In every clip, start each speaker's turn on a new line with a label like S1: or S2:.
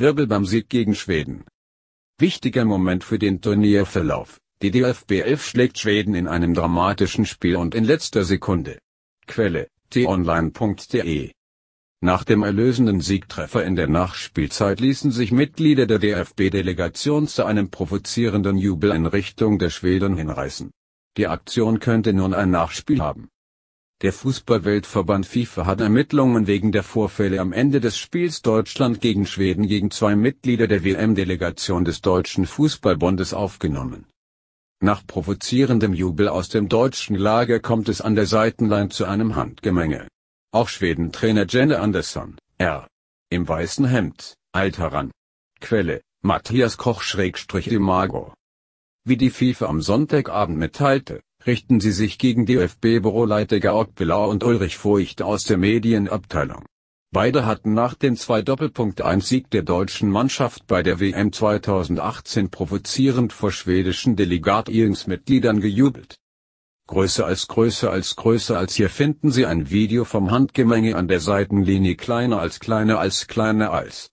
S1: Wirbel beim Sieg gegen Schweden. Wichtiger Moment für den Turnierverlauf. Die DFB 11 schlägt Schweden in einem dramatischen Spiel und in letzter Sekunde. Quelle: t-online.de nach dem erlösenden Siegtreffer in der Nachspielzeit ließen sich Mitglieder der DFB-Delegation zu einem provozierenden Jubel in Richtung der Schweden hinreißen. Die Aktion könnte nun ein Nachspiel haben. Der Fußballweltverband FIFA hat Ermittlungen wegen der Vorfälle am Ende des Spiels Deutschland gegen Schweden gegen zwei Mitglieder der WM-Delegation des Deutschen Fußballbundes aufgenommen. Nach provozierendem Jubel aus dem deutschen Lager kommt es an der Seitenlein zu einem Handgemenge. Auch Schweden-Trainer Jenny Andersson, R. Im weißen Hemd, eilt heran. Quelle, Matthias Koch-Imago. Wie die FIFA am Sonntagabend mitteilte, richten sie sich gegen DFB-Büroleiter Georg Pilar und Ulrich Furcht aus der Medienabteilung. Beide hatten nach dem 2-1-Sieg der deutschen Mannschaft bei der WM 2018 provozierend vor schwedischen Delegat-Irings-Mitgliedern gejubelt. Größer als größer als größer als hier finden Sie ein Video vom Handgemenge an der Seitenlinie kleiner als kleiner als kleiner als.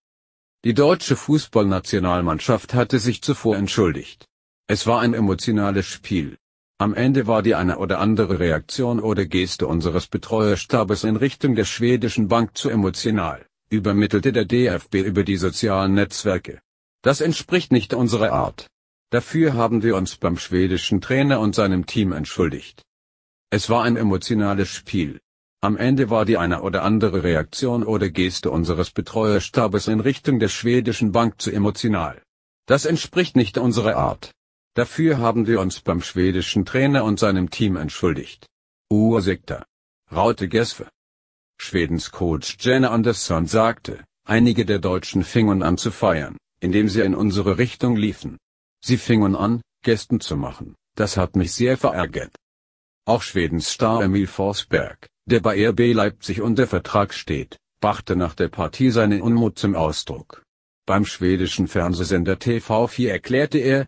S1: Die deutsche Fußballnationalmannschaft hatte sich zuvor entschuldigt. Es war ein emotionales Spiel. Am Ende war die eine oder andere Reaktion oder Geste unseres Betreuerstabes in Richtung der schwedischen Bank zu emotional, übermittelte der DFB über die sozialen Netzwerke. Das entspricht nicht unserer Art. Dafür haben wir uns beim schwedischen Trainer und seinem Team entschuldigt. Es war ein emotionales Spiel. Am Ende war die eine oder andere Reaktion oder Geste unseres Betreuerstabes in Richtung der schwedischen Bank zu emotional. Das entspricht nicht unserer Art. Dafür haben wir uns beim schwedischen Trainer und seinem Team entschuldigt. Ursektor. Raute Gesve. Schwedens Coach Jenna Andersson sagte, einige der Deutschen fingen an zu feiern, indem sie in unsere Richtung liefen. Sie fingen an, Gästen zu machen, das hat mich sehr verärgert. Auch Schwedens Star Emil Forsberg, der bei RB Leipzig unter Vertrag steht, brachte nach der Partie seinen Unmut zum Ausdruck. Beim schwedischen Fernsehsender TV4 erklärte er,